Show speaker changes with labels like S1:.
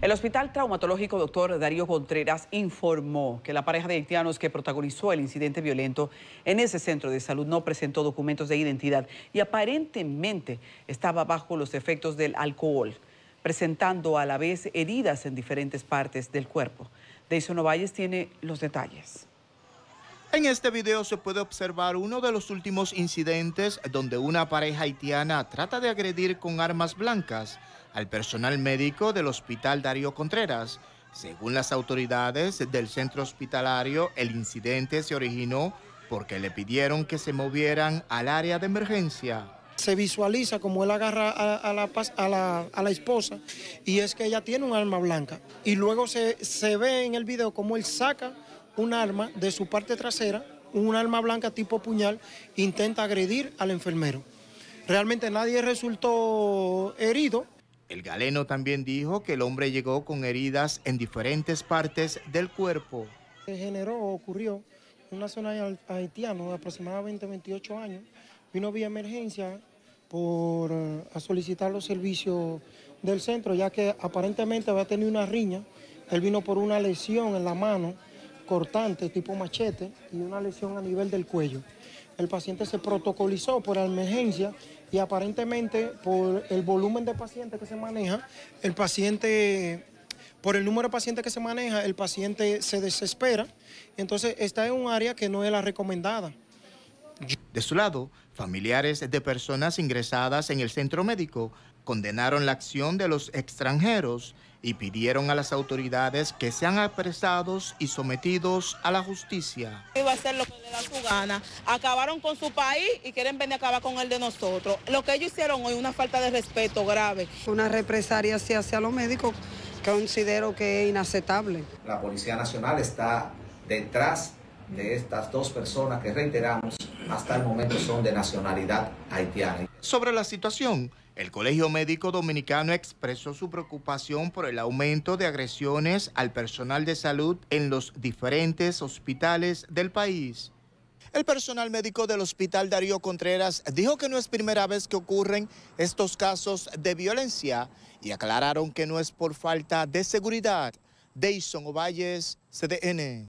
S1: El Hospital Traumatológico Dr. Darío Contreras informó que la pareja de haitianos que protagonizó el incidente violento en ese centro de salud no presentó documentos de identidad y aparentemente estaba bajo los efectos del alcohol, presentando a la vez heridas en diferentes partes del cuerpo. Deison Novalles tiene los detalles. En este video se
S2: puede observar uno de los últimos incidentes donde una pareja haitiana trata de agredir con armas blancas al personal médico del Hospital Darío Contreras. Según las autoridades del centro hospitalario, el incidente se originó porque le pidieron que se movieran al área de emergencia
S3: se visualiza como él agarra a, la, esposa y es que ella tiene un arma blanca. Y luego se, ve en el video como él saca un arma de su parte trasera, un arma blanca tipo puñal, intenta agredir al enfermero. Realmente nadie resultó herido.
S2: El galeno también dijo que el hombre llegó con heridas en diferentes partes del cuerpo.
S3: Se generó ocurrió, ocurrió una zona Haitiano de aproximadamente 28 años. Vino vía emergencia por, eh, a solicitar los servicios del centro, ya que aparentemente había tenido una riña. Él vino por una lesión en la mano cortante tipo machete y una lesión a nivel del cuello. El paciente se protocolizó por emergencia y aparentemente por el volumen de pacientes que se maneja, el paciente, por el número de pacientes que se maneja, el paciente se desespera. Entonces está en un área que no es la recomendada.
S2: De su lado, familiares de personas ingresadas en el centro médico condenaron la acción de los extranjeros y pidieron a las autoridades que sean apresados y sometidos a la justicia.
S1: Iba a hacer lo que le da su gana. Acabaron con su país y quieren venir a acabar con el de nosotros. Lo que ellos hicieron hoy una falta de respeto grave. Una represaria hacia, hacia los médicos que considero que es inaceptable.
S2: La Policía Nacional está detrás de estas dos personas que reiteramos hasta el momento son de nacionalidad haitiana. Sobre la situación, el Colegio Médico Dominicano expresó su preocupación por el aumento de agresiones al personal de salud en los diferentes hospitales del país. El personal médico del Hospital Darío Contreras dijo que no es primera vez que ocurren estos casos de violencia y aclararon que no es por falta de seguridad. Deison Ovalles, CDN.